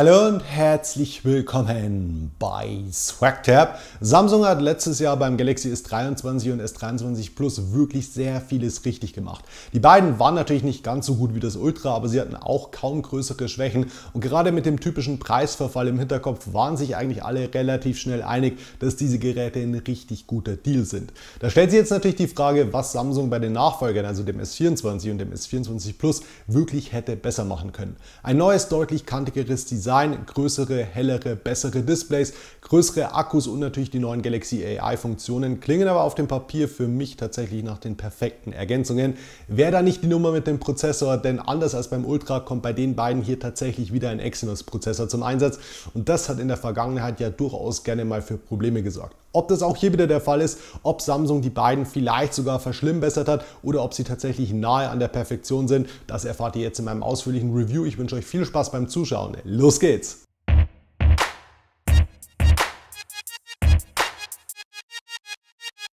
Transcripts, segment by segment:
Hallo und herzlich willkommen bei SwagTab. Samsung hat letztes Jahr beim Galaxy S23 und S23 Plus wirklich sehr vieles richtig gemacht. Die beiden waren natürlich nicht ganz so gut wie das Ultra, aber sie hatten auch kaum größere Schwächen und gerade mit dem typischen Preisverfall im Hinterkopf waren sich eigentlich alle relativ schnell einig, dass diese Geräte ein richtig guter Deal sind. Da stellt sich jetzt natürlich die Frage, was Samsung bei den Nachfolgern, also dem S24 und dem S24 Plus, wirklich hätte besser machen können. Ein neues, deutlich kantigeres Design Design, größere, hellere, bessere Displays, größere Akkus und natürlich die neuen Galaxy AI-Funktionen klingen aber auf dem Papier für mich tatsächlich nach den perfekten Ergänzungen. Wäre da nicht die Nummer mit dem Prozessor, denn anders als beim Ultra kommt bei den beiden hier tatsächlich wieder ein Exynos-Prozessor zum Einsatz und das hat in der Vergangenheit ja durchaus gerne mal für Probleme gesorgt. Ob das auch hier wieder der Fall ist, ob Samsung die beiden vielleicht sogar verschlimmbessert hat oder ob sie tatsächlich nahe an der Perfektion sind, das erfahrt ihr jetzt in meinem ausführlichen Review. Ich wünsche euch viel Spaß beim Zuschauen. Los geht's!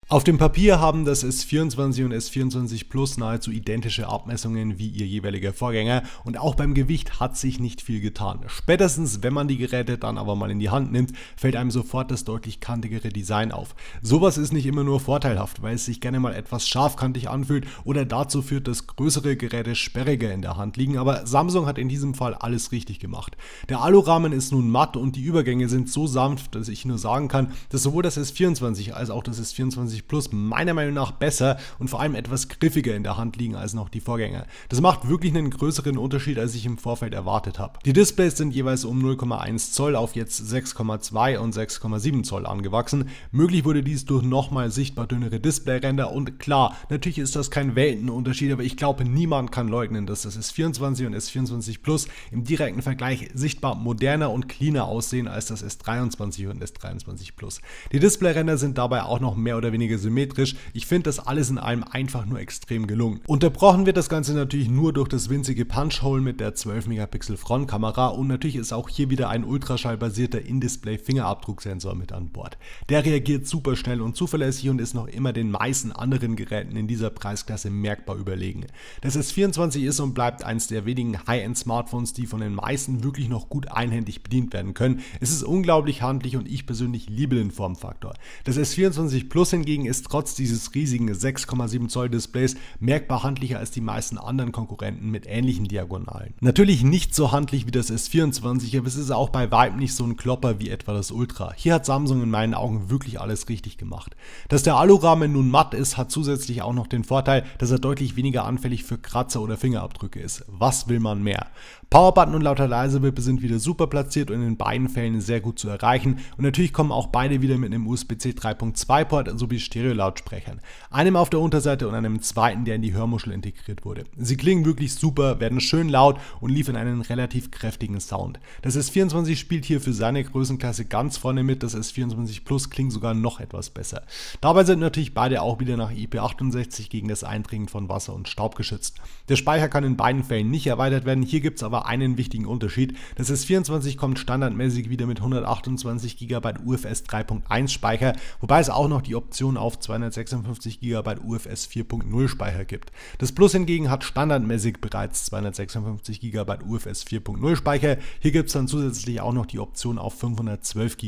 Auf dem Papier haben das S24 und S24 Plus nahezu identische Abmessungen wie ihr jeweiliger Vorgänger und auch beim Gewicht hat sich nicht viel getan. Spätestens, wenn man die Geräte dann aber mal in die Hand nimmt, fällt einem sofort das deutlich kantigere Design auf. Sowas ist nicht immer nur vorteilhaft, weil es sich gerne mal etwas scharfkantig anfühlt oder dazu führt, dass größere Geräte sperriger in der Hand liegen, aber Samsung hat in diesem Fall alles richtig gemacht. Der Alurahmen ist nun matt und die Übergänge sind so sanft, dass ich nur sagen kann, dass sowohl das S24 als auch das S24 n Plus meiner Meinung nach besser und vor allem etwas griffiger in der Hand liegen als noch die Vorgänger. Das macht wirklich einen größeren Unterschied, als ich im Vorfeld erwartet habe. Die Displays sind jeweils um 0,1 Zoll auf jetzt 6,2 und 6,7 Zoll angewachsen. Möglich wurde dies durch nochmal sichtbar dünnere Displayränder und klar, natürlich ist das kein Weltenunterschied, aber ich glaube niemand kann leugnen, dass das S24 und S24 Plus im direkten Vergleich sichtbar moderner und cleaner aussehen als das S23 und S23 Plus. Die Displayränder sind dabei auch noch mehr oder weniger weniger symmetrisch. Ich finde das alles in allem einfach nur extrem gelungen. Unterbrochen wird das Ganze natürlich nur durch das winzige Punch-Hole mit der 12 Megapixel Frontkamera und natürlich ist auch hier wieder ein ultraschallbasierter In-Display Fingerabdrucksensor mit an Bord. Der reagiert super schnell und zuverlässig und ist noch immer den meisten anderen Geräten in dieser Preisklasse merkbar überlegen. Das S24 ist und bleibt eines der wenigen High-End-Smartphones, die von den meisten wirklich noch gut einhändig bedient werden können. Es ist unglaublich handlich und ich persönlich liebe den Formfaktor. Das S24 Plus hingegen hingegen ist trotz dieses riesigen 6,7 Zoll Displays merkbar handlicher als die meisten anderen Konkurrenten mit ähnlichen Diagonalen. Natürlich nicht so handlich wie das S24, aber es ist auch bei Vibe nicht so ein Klopper wie etwa das Ultra. Hier hat Samsung in meinen Augen wirklich alles richtig gemacht. Dass der Alurahmen nun matt ist, hat zusätzlich auch noch den Vorteil, dass er deutlich weniger anfällig für Kratzer oder Fingerabdrücke ist. Was will man mehr? Powerbutton und lauter Leisewippe sind wieder super platziert und in beiden Fällen sehr gut zu erreichen und natürlich kommen auch beide wieder mit einem USB-C 3.2 Port sowie Stereo-Lautsprechern. Einem auf der Unterseite und einem zweiten, der in die Hörmuschel integriert wurde. Sie klingen wirklich super, werden schön laut und liefern einen relativ kräftigen Sound. Das S24 spielt hier für seine Größenklasse ganz vorne mit, das S24 Plus klingt sogar noch etwas besser. Dabei sind natürlich beide auch wieder nach IP68 gegen das Eindringen von Wasser und Staub geschützt. Der Speicher kann in beiden Fällen nicht erweitert werden, hier gibt es aber einen wichtigen Unterschied. Das S24 kommt standardmäßig wieder mit 128 GB UFS 3.1 Speicher, wobei es auch noch die Option auf 256 GB UFS 4.0 Speicher gibt. Das Plus hingegen hat standardmäßig bereits 256 GB UFS 4.0 Speicher. Hier gibt es dann zusätzlich auch noch die Option auf 512 GB.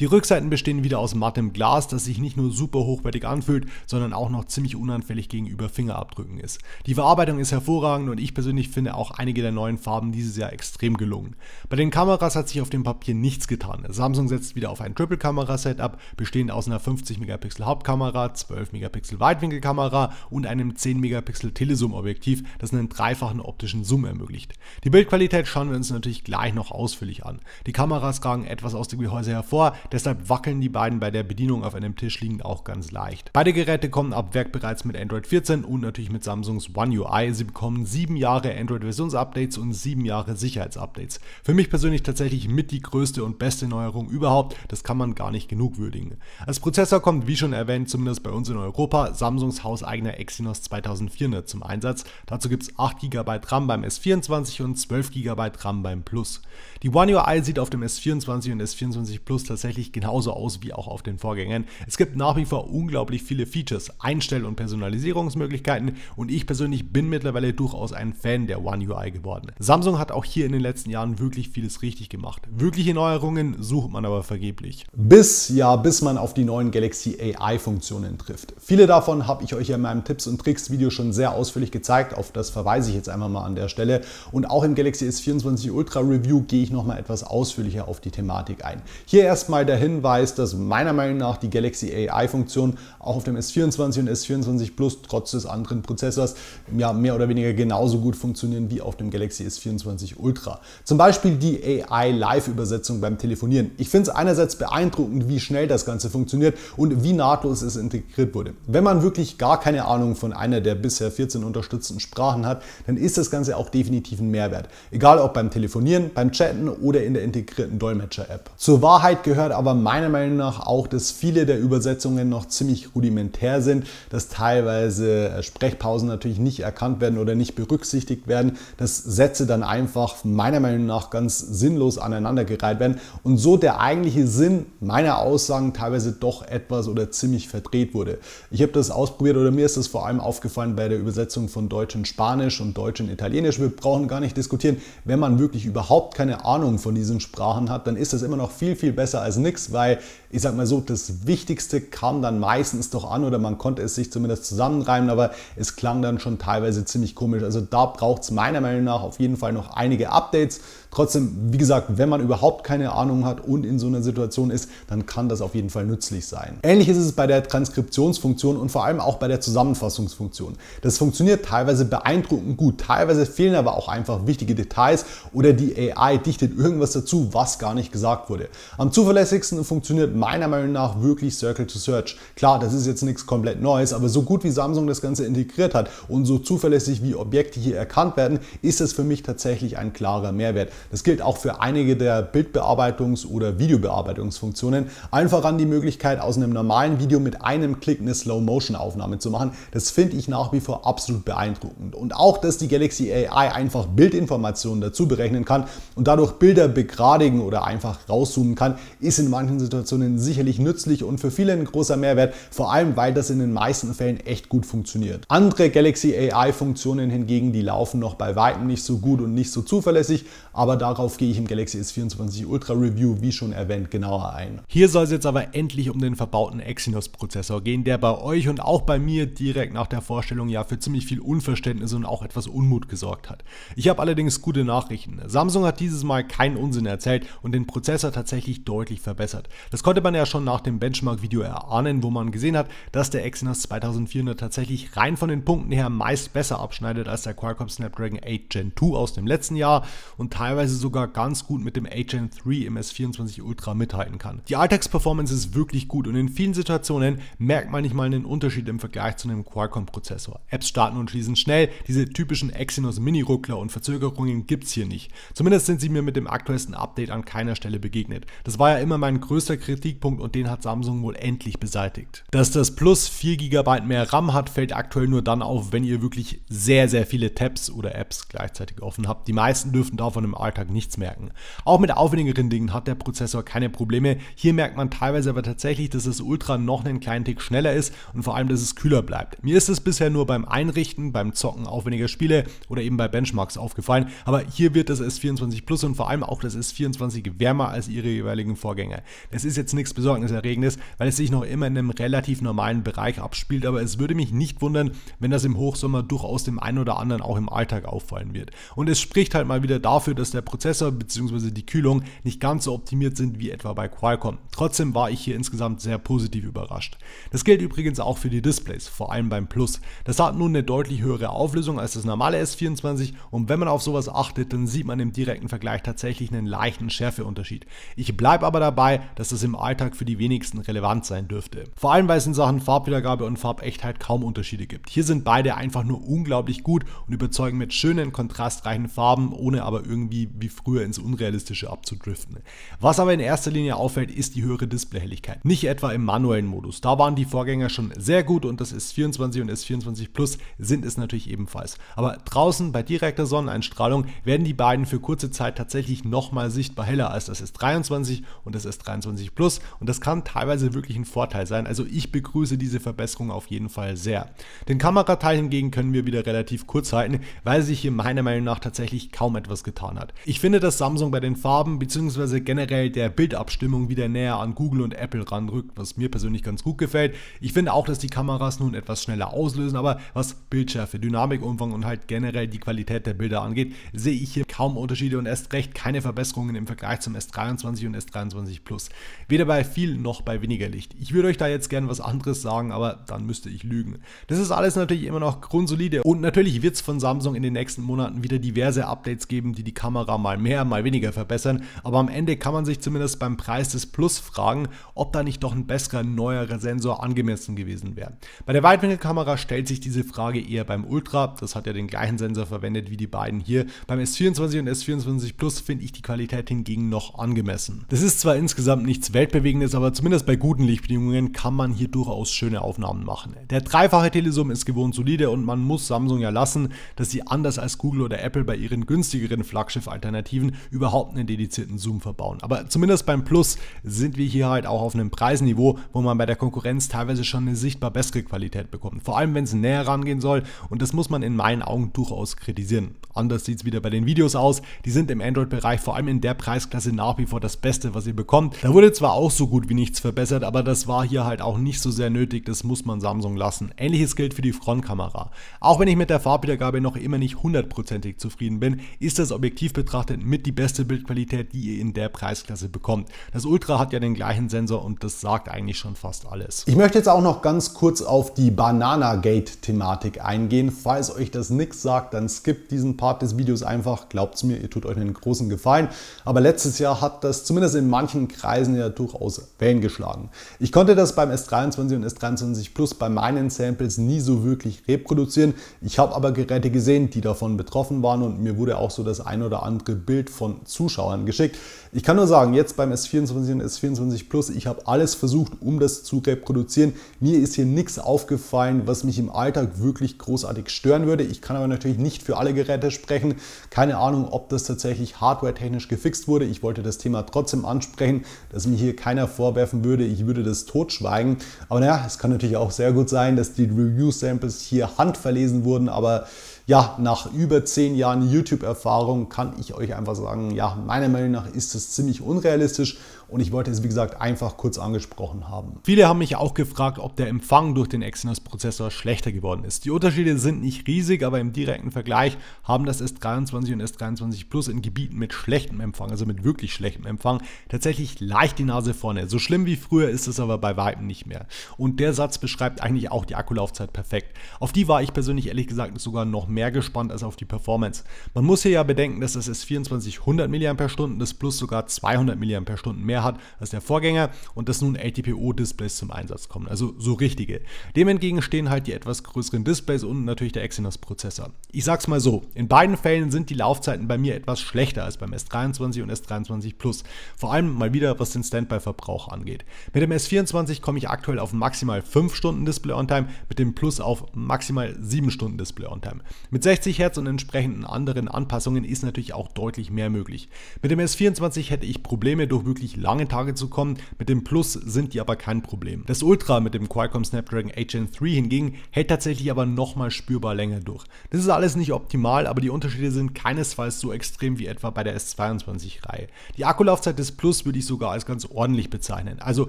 Die Rückseiten bestehen wieder aus mattem Glas, das sich nicht nur super hochwertig anfühlt, sondern auch noch ziemlich unanfällig gegenüber Fingerabdrücken ist. Die Verarbeitung ist hervorragend und ich persönlich finde auch einige der neuen Farben dieses Jahr extrem gelungen. Bei den Kameras hat sich auf dem Papier nichts getan. Samsung setzt wieder auf ein Triple-Kamera-Setup, bestehend aus einer 50 Megapixel Haupt Hauptkamera, 12 Megapixel Weitwinkelkamera und einem 10 Megapixel Telezoom-Objektiv, das einen dreifachen optischen Zoom ermöglicht. Die Bildqualität schauen wir uns natürlich gleich noch ausführlich an. Die Kameras ragen etwas aus dem Gehäuse hervor, deshalb wackeln die beiden bei der Bedienung auf einem Tisch liegend auch ganz leicht. Beide Geräte kommen ab Werk bereits mit Android 14 und natürlich mit Samsungs One UI. Sie bekommen 7 Jahre Android-Versionsupdates und 7 Jahre Sicherheitsupdates. Für mich persönlich tatsächlich mit die größte und beste Neuerung überhaupt, das kann man gar nicht genug würdigen. Als Prozessor kommt, wie schon erwähnt, gaming zumindest bei uns in Europa, Samsungs hauseigener Exynos 2400 zum Einsatz. Dazu gibt es 8 GB RAM beim S24 und 12 GB RAM beim Plus. Die One UI sieht auf dem S24 und S24 Plus tatsächlich genauso aus wie auch auf den Vorgängern. Es gibt nach wie vor unglaublich viele Features, Einstell- und Personalisierungsmöglichkeiten und ich persönlich bin mittlerweile durchaus ein Fan der One UI geworden. Samsung hat auch hier in den letzten Jahren wirklich vieles richtig gemacht. Wirkliche Neuerungen sucht man aber vergeblich. Bis, ja, bis man auf die neuen Galaxy AI Funktionen trifft. Viele davon habe ich euch in meinem Tipps und Tricks Video schon sehr ausführlich gezeigt, auf das verweise ich jetzt einmal mal an der Stelle und auch im Galaxy S24 Ultra Review gehe ich nochmal etwas ausführlicher auf die Thematik ein. Hier erstmal der Hinweis, dass meiner Meinung nach die Galaxy AI-Funktion auch auf dem S24 und S24 Plus trotz des anderen Prozessors ja, mehr oder weniger genauso gut funktionieren wie auf dem Galaxy S24 Ultra. Zum Beispiel die AI-Live-Übersetzung beim Telefonieren. Ich finde es einerseits beeindruckend, wie schnell das Ganze funktioniert und wie nahtlos nahtlos es integriert wurde. Wenn man wirklich gar keine Ahnung von einer der bisher 14 unterstützten Sprachen hat, dann ist das Ganze auch definitiv ein Mehrwert. Egal ob beim Telefonieren, beim Chatten oder in der integrierten Dolmetscher-App. Zur Wahrheit gehört aber meiner Meinung nach auch, dass viele der Übersetzungen noch ziemlich rudimentär sind, dass teilweise äh, Sprechpausen natürlich nicht erkannt werden oder nicht berücksichtigt werden, dass Sätze dann einfach meiner Meinung nach ganz sinnlos aneinandergereiht werden und so der eigentliche Sinn meiner Aussagen teilweise doch etwas oder ziemlich ziemlich verdreht wurde. Ich habe das ausprobiert oder mir ist das vor allem aufgefallen bei der Übersetzung von Deutsch in Spanisch und Deutsch in Italienisch. Wir brauchen gar nicht diskutieren. Wenn man wirklich überhaupt keine Ahnung von diesen Sprachen hat, dann ist das immer noch viel, viel besser als nichts, weil ich sag mal so, das Wichtigste kam dann meistens doch an oder man konnte es sich zumindest zusammenreimen, aber es klang dann schon teilweise ziemlich komisch. Also da braucht es meiner Meinung nach auf jeden Fall noch einige Updates. Trotzdem, wie gesagt, wenn man überhaupt keine Ahnung hat und in so einer Situation ist, dann kann das auf jeden Fall nützlich sein. Ähnlich ist es bei bei der Transkriptionsfunktion und vor allem auch bei der Zusammenfassungsfunktion. Das funktioniert teilweise beeindruckend gut, teilweise fehlen aber auch einfach wichtige Details oder die AI dichtet irgendwas dazu, was gar nicht gesagt wurde. Am zuverlässigsten funktioniert meiner Meinung nach wirklich Circle to Search. Klar, das ist jetzt nichts komplett Neues, aber so gut wie Samsung das Ganze integriert hat und so zuverlässig wie Objekte hier erkannt werden, ist das für mich tatsächlich ein klarer Mehrwert. Das gilt auch für einige der Bildbearbeitungs- oder Videobearbeitungsfunktionen. Einfach an die Möglichkeit, aus einem normalen Video Video mit einem Klick eine Slow-Motion-Aufnahme zu machen, das finde ich nach wie vor absolut beeindruckend. Und auch, dass die Galaxy AI einfach Bildinformationen dazu berechnen kann und dadurch Bilder begradigen oder einfach rauszoomen kann, ist in manchen Situationen sicherlich nützlich und für viele ein großer Mehrwert, vor allem weil das in den meisten Fällen echt gut funktioniert. Andere Galaxy AI-Funktionen hingegen, die laufen noch bei weitem nicht so gut und nicht so zuverlässig, aber darauf gehe ich im Galaxy S24 Ultra Review, wie schon erwähnt, genauer ein. Hier soll es jetzt aber endlich um den verbauten Exynos Prozessor gehen, der bei euch und auch bei mir direkt nach der Vorstellung ja für ziemlich viel Unverständnis und auch etwas Unmut gesorgt hat. Ich habe allerdings gute Nachrichten. Samsung hat dieses Mal keinen Unsinn erzählt und den Prozessor tatsächlich deutlich verbessert. Das konnte man ja schon nach dem Benchmark-Video erahnen, wo man gesehen hat, dass der Exynos 2400 tatsächlich rein von den Punkten her meist besser abschneidet als der Qualcomm Snapdragon 8 Gen 2 aus dem letzten Jahr und teilweise sogar ganz gut mit dem 8 Gen 3 im S24 Ultra mithalten kann. Die Alltagsperformance ist wirklich gut und in vielen Situationen Informationen merkt man nicht mal einen Unterschied im Vergleich zu einem Qualcomm-Prozessor. Apps starten und schließen schnell, diese typischen Exynos Mini-Ruckler und Verzögerungen gibt es hier nicht. Zumindest sind sie mir mit dem aktuellsten Update an keiner Stelle begegnet. Das war ja immer mein größter Kritikpunkt und den hat Samsung wohl endlich beseitigt. Dass das Plus 4 GB mehr RAM hat, fällt aktuell nur dann auf, wenn ihr wirklich sehr, sehr viele Tabs oder Apps gleichzeitig offen habt. Die meisten dürfen davon im Alltag nichts merken. Auch mit aufwendigeren Dingen hat der Prozessor keine Probleme. Hier merkt man teilweise aber tatsächlich, dass das Ultra noch noch einen kleinen Tick schneller ist und vor allem, dass es kühler bleibt. Mir ist es bisher nur beim Einrichten, beim Zocken aufwendiger Spiele oder eben bei Benchmarks aufgefallen, aber hier wird das S24 Plus und vor allem auch das S24 wärmer als ihre jeweiligen Vorgänger. Das ist jetzt nichts Besorgniserregendes, weil es sich noch immer in einem relativ normalen Bereich abspielt, aber es würde mich nicht wundern, wenn das im Hochsommer durchaus dem einen oder anderen auch im Alltag auffallen wird. Und es spricht halt mal wieder dafür, dass der Prozessor bzw. die Kühlung nicht ganz so optimiert sind wie etwa bei Qualcomm. Trotzdem war ich hier insgesamt sehr positiv überrascht überrascht. Das gilt übrigens auch für die Displays, vor allem beim Plus. Das hat nun eine deutlich höhere Auflösung als das normale S24 und wenn man auf sowas achtet, dann sieht man im direkten Vergleich tatsächlich einen leichten Schärfeunterschied. Ich bleibe aber dabei, dass das im Alltag für die wenigsten relevant sein dürfte. Vor allem, weil es in Sachen Farbwiedergabe und Farbechtheit kaum Unterschiede gibt. Hier sind beide einfach nur unglaublich gut und überzeugen mit schönen, kontrastreichen Farben, ohne aber irgendwie wie früher ins Unrealistische abzudriften. Was aber in erster Linie auffällt, ist die höhere Displayhelligkeit. Nicht etwa im manuellen Modus. Da waren die Vorgänger schon sehr gut und das S24 und S24 Plus sind es natürlich ebenfalls. Aber draußen bei direkter Sonneneinstrahlung werden die beiden für kurze Zeit tatsächlich nochmal sichtbar heller als das S23 und das S23 Plus und das kann teilweise wirklich ein Vorteil sein. Also ich begrüße diese Verbesserung auf jeden Fall sehr. Den Kamerateil hingegen können wir wieder relativ kurz halten, weil sich hier meiner Meinung nach tatsächlich kaum etwas getan hat. Ich finde, dass Samsung bei den Farben bzw. generell der Bildabstimmung wieder näher an Google und Apple ranrückt, was mir persönlich ganz gut gefällt. Ich finde auch, dass die Kameras nun etwas schneller auslösen, aber was Bildschärfe, Dynamikumfang und halt generell die Qualität der Bilder angeht, sehe ich hier kaum Unterschiede und erst recht keine Verbesserungen im Vergleich zum S23 und S23 Plus. Weder bei viel noch bei weniger Licht. Ich würde euch da jetzt gern was anderes sagen, aber dann müsste ich lügen. Das ist alles natürlich immer noch grundsolide und natürlich wird es von Samsung in den nächsten Monaten wieder diverse Updates geben, die die Kamera mal mehr, mal weniger verbessern, aber am Ende kann man sich zumindest beim Preis des Plus fragen, ob da nicht doch ein besserer neuer neuerer Sensor angemessen gewesen wäre. Bei der Weitwinkelkamera stellt sich diese Frage eher beim Ultra, das hat ja den gleichen Sensor verwendet wie die beiden hier. Beim S24 und S24 Plus finde ich die Qualität hingegen noch angemessen. Das ist zwar insgesamt nichts Weltbewegendes, aber zumindest bei guten Lichtbedingungen kann man hier durchaus schöne Aufnahmen machen. Der dreifache Telesum ist gewohnt solide und man muss Samsung ja lassen, dass sie anders als Google oder Apple bei ihren günstigeren Flaggschiff-Alternativen überhaupt einen dedizierten Zoom verbauen. Aber zumindest beim Plus sind wir hier halt auch auf einem Preisniveau, wo man bei bei der Konkurrenz teilweise schon eine sichtbar bessere Qualität bekommt. Vor allem, wenn es näher rangehen soll und das muss man in meinen Augen durchaus kritisieren. Anders sieht es wieder bei den Videos aus. Die sind im Android-Bereich vor allem in der Preisklasse nach wie vor das Beste, was ihr bekommt. Da wurde zwar auch so gut wie nichts verbessert, aber das war hier halt auch nicht so sehr nötig. Das muss man Samsung lassen. Ähnliches gilt für die Frontkamera. Auch wenn ich mit der Farbwiedergabe noch immer nicht hundertprozentig zufrieden bin, ist das objektiv betrachtet mit die beste Bildqualität, die ihr in der Preisklasse bekommt. Das Ultra hat ja den gleichen Sensor und das sagt eigentlich schon fast fast alles. Ich möchte jetzt auch noch ganz kurz auf die banana gate thematik eingehen. Falls euch das nichts sagt, dann skippt diesen Part des Videos einfach. Glaubt's mir, ihr tut euch einen großen Gefallen. Aber letztes Jahr hat das zumindest in manchen Kreisen ja durchaus Wellen geschlagen. Ich konnte das beim S23 und S23 Plus bei meinen Samples nie so wirklich reproduzieren. Ich habe aber Geräte gesehen, die davon betroffen waren und mir wurde auch so das ein oder andere Bild von Zuschauern geschickt. Ich kann nur sagen, jetzt beim S24 und S24 Plus, ich habe alles versucht, um das zu reproduzieren. Mir ist hier nichts aufgefallen, was mich im Alltag wirklich großartig stören würde. Ich kann aber natürlich nicht für alle Geräte sprechen. Keine Ahnung, ob das tatsächlich hardware-technisch gefixt wurde. Ich wollte das Thema trotzdem ansprechen, dass mir hier keiner vorwerfen würde, ich würde das totschweigen. Aber naja, es kann natürlich auch sehr gut sein, dass die Review-Samples hier handverlesen wurden, aber ja, nach über zehn Jahren YouTube-Erfahrung kann ich euch einfach sagen, ja, meiner Meinung nach ist das ziemlich unrealistisch und ich wollte es, wie gesagt, einfach kurz angesprochen haben. Viele haben mich auch gefragt, ob der Empfang durch den Exynos-Prozessor schlechter geworden ist. Die Unterschiede sind nicht riesig, aber im direkten Vergleich haben das S23 und S23 Plus in Gebieten mit schlechtem Empfang, also mit wirklich schlechtem Empfang, tatsächlich leicht die Nase vorne. So schlimm wie früher ist es aber bei weitem nicht mehr. Und der Satz beschreibt eigentlich auch die Akkulaufzeit perfekt. Auf die war ich persönlich ehrlich gesagt sogar noch mehr gespannt als auf die Performance. Man muss hier ja bedenken, dass das S24 100 mAh, das Plus sogar 200 mAh mehr hat als der Vorgänger und dass nun LTPO-Displays zum Einsatz kommen, also so richtige. Dem entgegen stehen halt die etwas größeren Displays und natürlich der Exynos-Prozessor. Ich sag's mal so, in beiden Fällen sind die Laufzeiten bei mir etwas schlechter als beim S23 und S23 Plus, vor allem mal wieder was den Standby-Verbrauch angeht. Mit dem S24 komme ich aktuell auf maximal 5 Stunden Display on Time, mit dem Plus auf maximal 7 Stunden Display on Time. Mit 60 Hertz und entsprechenden anderen Anpassungen ist natürlich auch deutlich mehr möglich. Mit dem S24 hätte ich Probleme durch wirklich lange Schlangentage zu kommen. Mit dem Plus sind die aber kein Problem. Das Ultra mit dem Qualcomm Snapdragon HN 3 hingegen hält tatsächlich aber nochmal spürbar länger durch. Das ist alles nicht optimal, aber die Unterschiede sind keinesfalls so extrem wie etwa bei der S22-Reihe. Die Akkulaufzeit des Plus würde ich sogar als ganz ordentlich bezeichnen. Also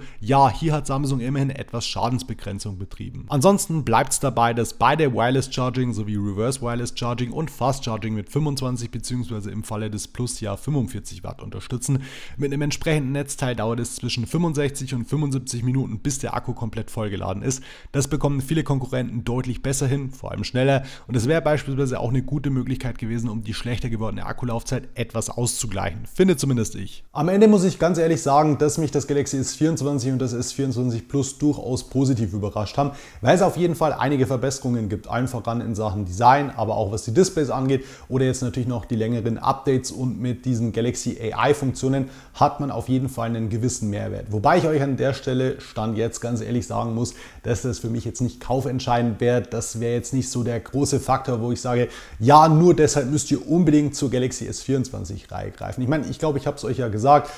ja, hier hat Samsung immerhin etwas Schadensbegrenzung betrieben. Ansonsten bleibt es dabei, dass beide Wireless Charging sowie Reverse Wireless Charging und Fast Charging mit 25 bzw. im Falle des Plus ja 45 Watt unterstützen. Mit einem entsprechenden Netz Netzteil dauert es zwischen 65 und 75 Minuten, bis der Akku komplett vollgeladen ist. Das bekommen viele Konkurrenten deutlich besser hin, vor allem schneller. Und es wäre beispielsweise auch eine gute Möglichkeit gewesen, um die schlechter gewordene Akkulaufzeit etwas auszugleichen. Finde zumindest ich. Am Ende muss ich ganz ehrlich sagen, dass mich das Galaxy S24 und das S24 Plus durchaus positiv überrascht haben, weil es auf jeden Fall einige Verbesserungen gibt. Allen voran in Sachen Design, aber auch was die Displays angeht oder jetzt natürlich noch die längeren Updates und mit diesen Galaxy AI-Funktionen hat man auf jeden Fall Fall einen gewissen Mehrwert. Wobei ich euch an der Stelle Stand jetzt ganz ehrlich sagen muss, dass das für mich jetzt nicht kaufentscheidend wäre. Das wäre jetzt nicht so der große Faktor, wo ich sage, ja, nur deshalb müsst ihr unbedingt zur Galaxy S24-Reihe greifen. Ich meine, ich glaube, ich habe es euch ja gesagt,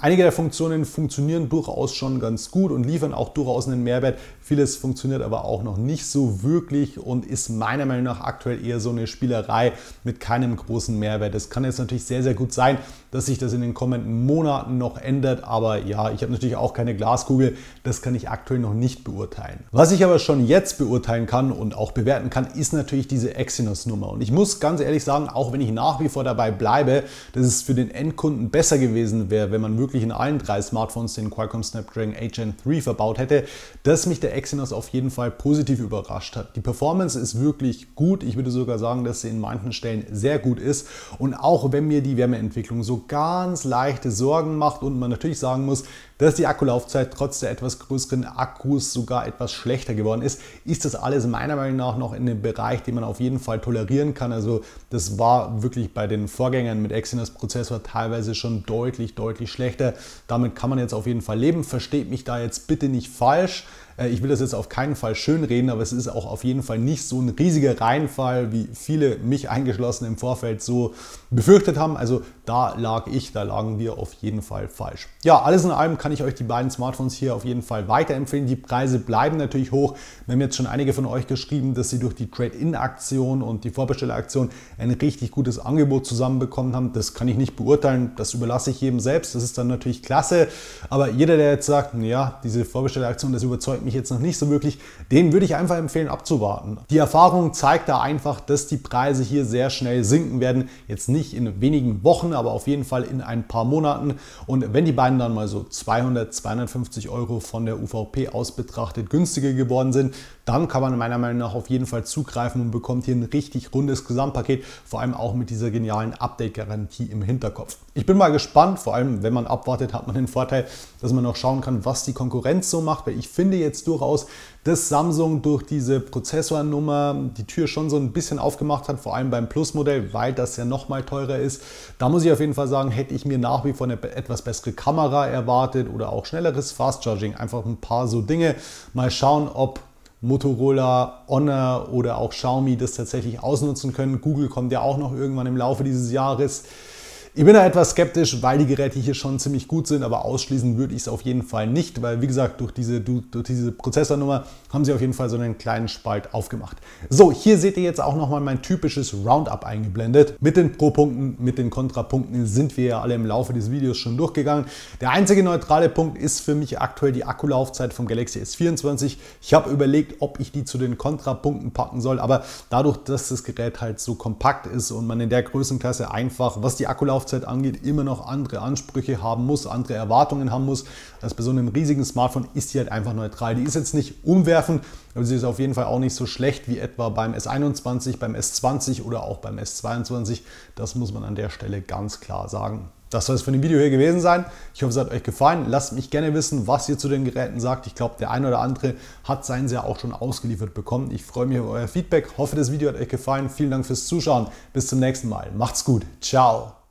Einige der Funktionen funktionieren durchaus schon ganz gut und liefern auch durchaus einen Mehrwert. Vieles funktioniert aber auch noch nicht so wirklich und ist meiner Meinung nach aktuell eher so eine Spielerei mit keinem großen Mehrwert. Es kann jetzt natürlich sehr, sehr gut sein, dass sich das in den kommenden Monaten noch ändert, aber ja, ich habe natürlich auch keine Glaskugel, das kann ich aktuell noch nicht beurteilen. Was ich aber schon jetzt beurteilen kann und auch bewerten kann, ist natürlich diese Exynos-Nummer. Und ich muss ganz ehrlich sagen, auch wenn ich nach wie vor dabei bleibe, dass es für den Endkunden besser gewesen wäre, wenn man man wirklich in allen drei Smartphones den Qualcomm Snapdragon 8 Gen 3 verbaut hätte, dass mich der Exynos auf jeden Fall positiv überrascht hat. Die Performance ist wirklich gut. Ich würde sogar sagen, dass sie in manchen Stellen sehr gut ist. Und auch wenn mir die Wärmeentwicklung so ganz leichte Sorgen macht und man natürlich sagen muss, dass die Akkulaufzeit trotz der etwas größeren Akkus sogar etwas schlechter geworden ist, ist das alles meiner Meinung nach noch in dem Bereich, den man auf jeden Fall tolerieren kann. Also das war wirklich bei den Vorgängern mit Exynos Prozessor teilweise schon deutlich, deutlich schlechter. Damit kann man jetzt auf jeden Fall leben. Versteht mich da jetzt bitte nicht falsch. Äh, ich will das jetzt auf keinen Fall schönreden, aber es ist auch auf jeden Fall nicht so ein riesiger Reihenfall, wie viele mich eingeschlossen im Vorfeld so befürchtet haben. Also da lag ich, da lagen wir auf jeden Fall falsch. Ja, alles in allem kann ich euch die beiden Smartphones hier auf jeden Fall weiterempfehlen. Die Preise bleiben natürlich hoch. Wir haben jetzt schon einige von euch geschrieben, dass sie durch die Trade-In-Aktion und die Vorbestelleraktion ein richtig gutes Angebot zusammenbekommen haben. Das kann ich nicht beurteilen, das überlasse ich jedem selbst. Das ist dann natürlich klasse. Aber jeder, der jetzt sagt, ja, diese Vorbestelleraktion, das überzeugt überzeugt mich jetzt noch nicht so wirklich, den würde ich einfach empfehlen abzuwarten. Die Erfahrung zeigt da einfach, dass die Preise hier sehr schnell sinken werden. Jetzt nicht in wenigen Wochen, aber auf jeden Fall in ein paar Monaten. Und wenn die beiden dann mal so 200, 250 Euro von der UVP aus betrachtet günstiger geworden sind, dann kann man meiner Meinung nach auf jeden Fall zugreifen und bekommt hier ein richtig rundes Gesamtpaket, vor allem auch mit dieser genialen Update-Garantie im Hinterkopf. Ich bin mal gespannt, vor allem wenn man abwartet, hat man den Vorteil, dass man noch schauen kann, was die Konkurrenz so macht, weil ich finde jetzt jetzt durchaus, dass Samsung durch diese Prozessornummer die Tür schon so ein bisschen aufgemacht hat, vor allem beim Plus-Modell, weil das ja noch mal teurer ist. Da muss ich auf jeden Fall sagen, hätte ich mir nach wie vor eine etwas bessere Kamera erwartet oder auch schnelleres Fast-Charging. Einfach ein paar so Dinge. Mal schauen, ob Motorola, Honor oder auch Xiaomi das tatsächlich ausnutzen können. Google kommt ja auch noch irgendwann im Laufe dieses Jahres. Ich bin da etwas skeptisch, weil die Geräte hier schon ziemlich gut sind, aber ausschließen würde ich es auf jeden Fall nicht, weil wie gesagt, durch diese, durch diese Prozessornummer haben sie auf jeden Fall so einen kleinen Spalt aufgemacht. So, hier seht ihr jetzt auch nochmal mein typisches Roundup eingeblendet. Mit den Pro-Punkten, mit den Kontrapunkten sind wir ja alle im Laufe des Videos schon durchgegangen. Der einzige neutrale Punkt ist für mich aktuell die Akkulaufzeit vom Galaxy S24. Ich habe überlegt, ob ich die zu den Kontrapunkten packen soll, aber dadurch, dass das Gerät halt so kompakt ist und man in der Größenklasse einfach, was die Akkulaufzeit Laufzeit angeht, immer noch andere Ansprüche haben muss, andere Erwartungen haben muss. Als bei so einem riesigen Smartphone ist die halt einfach neutral. Die ist jetzt nicht umwerfend, aber sie ist auf jeden Fall auch nicht so schlecht wie etwa beim S21, beim S20 oder auch beim S22. Das muss man an der Stelle ganz klar sagen. Das soll es für dem Video hier gewesen sein. Ich hoffe, es hat euch gefallen. Lasst mich gerne wissen, was ihr zu den Geräten sagt. Ich glaube, der ein oder andere hat seinen ja auch schon ausgeliefert bekommen. Ich freue mich über euer Feedback. Hoffe, das Video hat euch gefallen. Vielen Dank fürs Zuschauen. Bis zum nächsten Mal. Macht's gut. Ciao.